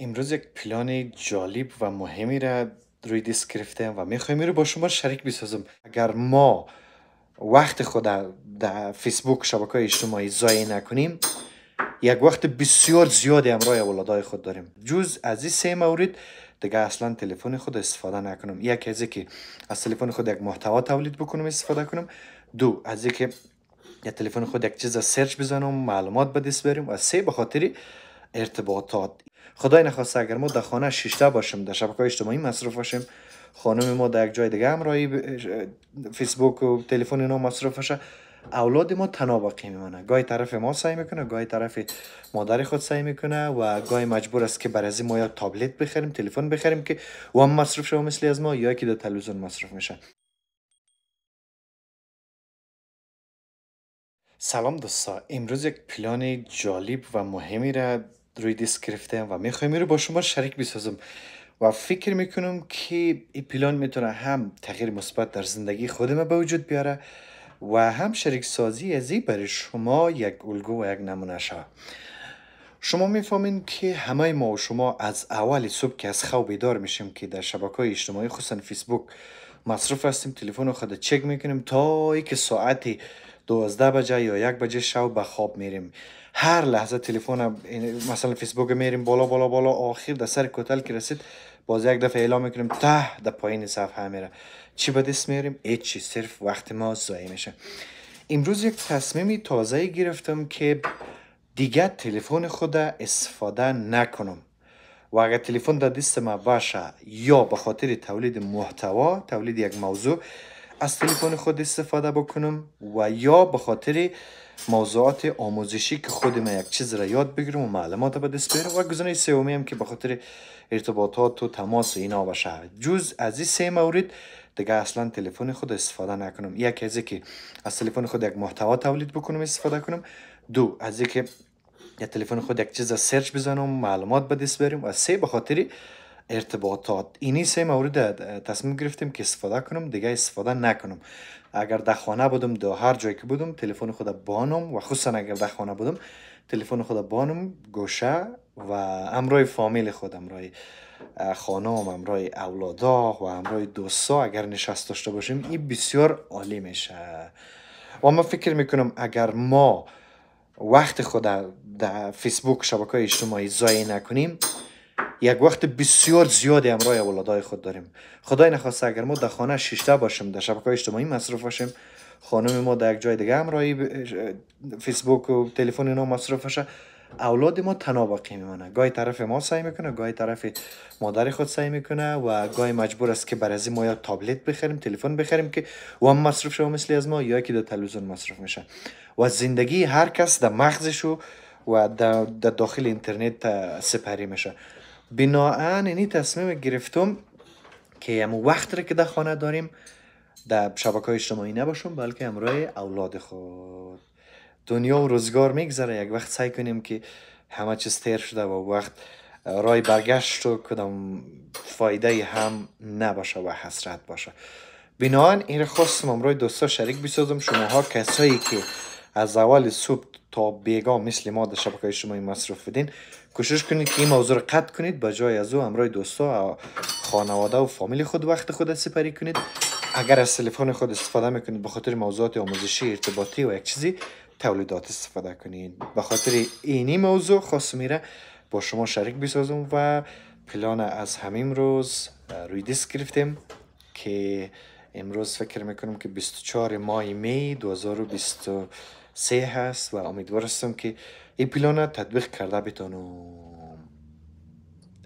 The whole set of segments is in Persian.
امروز یک پلان جالب و مهمی را روی دیسک گرفتم و میخوایم رو با شما شریک بسازم اگر ما وقت خود در فیسبوک شبکه اجتماعی ضایع نکنیم یک وقت بسیار زیادی همراه اولادای خود داریم جز از این سه مورد دیگه اصلا تلفن خود استفاده نکنم یک از که از تلفن خود یک محتوا تولید بکنم استفاده کنم دو از که یک تلفن خود یک چیز سرچ بزنم معلومات به دست بریم و سه به ارتباطات خدای نخواسته اگر ما در خانه شیشته باشیم در شبکه اجتماعی مصرف باشیم خانم ما در یک جای دیگه همراهی فیسبوک و تلفن اینا مصرف باشه اولاد ما باقی میمانه گاهی طرف ما سعی میکنه گاهی طرف مادر خود سعی میکنه و گاهی مجبور است که برای ما یا تابلت بخریم تلفن بخریم که و هم مصرف شما مثل از ما یا که در تلویزیون مصرف میشه سلام دوستا امروز یک پلان جالب و مهمی را روی دیسک گرفتم و میخوایم این رو با شما شریک بسازم و فکر میکنم که این پلان میتونه هم تغییر مثبت در زندگی خودم به وجود بیاره و هم شریک سازی از برای شما یک الگو و یک نمونه شود شما میفهمین که همه ما و شما از اول صبح که از خواب بیدار میشیم که در شبکه های اجتماعی خصوصا فیسبوک مصرف هستیم تلفن خود چک میکنیم تا که ساعتی دوازده بجه یا یک بجه شب به خواب میریم هر لحظه تلفن مثلا فیسبوک میریم بالا بالا بالا آخر در سر کتل که رسید باز یک دفعه اعلام میکنیم ته در پایین صفحه میره چی به دست میاریم ایچی صرف وقت ما زایی میشه امروز یک تصمیمی تازه گرفتم که دیگه تلفن خود استفاده نکنم و اگر تلفن در دست ما باشه یا به خاطر تولید محتوا تولید یک موضوع از تلفن خود استفاده بکنم و یا به خاطر موضوعات آموزشی که خود من یک چیز را یاد بگیرم و معلومات به دست بیارم و گزینه سومی هم که به خاطر ارتباطات و تماس و اینا باشه جز از این سه مورد دیگه اصلا تلفن خود استفاده نکنم یک از که از تلفن خود یک محتوا تولید بکنم استفاده کنم دو از که یا تلفن خود یک چیز سرچ بزنم معلومات به دست بریم و سه به خاطر ارتباطات اینی سه مورد تصمیم گرفتیم که استفاده کنم دیگه استفاده نکنم اگر در خانه بودم در هر جایی که بودم تلفن خود بانم و خصوصا اگر در خانه بودم تلفن خود بانم گوشه و امرای فامیل خود امرای خانم امرای اولادا و امرای دوستا اگر نشست داشته باشیم این بسیار عالی میشه و ما فکر میکنم اگر ما وقت خود در فیسبوک شبکه اجتماعی زایی نکنیم یک وقت بسیار زیادی امرای اولادای خود داریم خدای نخواسته اگر ما در خانه ششته باشیم در شبکه اجتماعی مصرف باشیم خانم ما در یک جای دیگه امرای فیسبوک و تلفن اینا مصروف باشه اولاد ما تنها باقی میمونه. گاهی طرف ما سعی میکنه گاهی طرف مادر خود سعی میکنه و گاهی مجبور است که برای ما یا تابلت بخریم تلفن بخریم که و هم مصرف شو مثل از ما یا که در تلویزیون مصرف میشه و زندگی هر کس در مغزش و در داخل اینترنت سپری میشه بناهن اینی تصمیم گرفتم که امو وقت را که در خانه داریم در شبکه های اجتماعی نباشم بلکه امروی اولاد خود دنیا و روزگار میگذره یک وقت سعی کنیم که همه چیز تیر شده و وقت رای برگشت و کدام فایده هم نباشه و حسرت باشه بناهن این خواستم امروی دوستا شریک بسازم شماها کسایی که از اول صبح تا بیگا مثل ما در شبکه شما مصرف بدین کوشش کنید که این موضوع رو قطع کنید به جای از او امرای دوستا خانواده و فامیل خود وقت خود سپری کنید اگر از تلفن خود استفاده میکنید به خاطر موضوعات آموزشی ارتباطی و یک چیزی تولیدات استفاده کنید به خاطر اینی موضوع خاص میره با شما شریک بسازم و پلان از همین روز روی دیسک گرفتیم که امروز فکر میکنم که 24 ماه می 2023 هست و امیدوار هستم که این پلان تطبیق کرده بتانم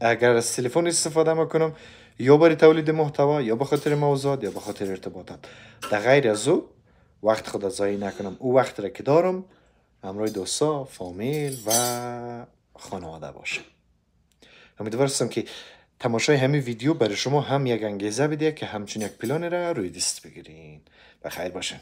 اگر از تلفن استفاده میکنم یا برای تولید محتوا یا به خاطر موضوعات یا به خاطر ارتباطات در غیر از او وقت خود ضایع نکنم او وقت را که دارم همراه دوستا فامیل و خانواده باشم امیدوار هستم که تماشای همین ویدیو برای شما هم یک انگیزه بده که همچون یک پلان را روی دست بگیرین و خیر باشه.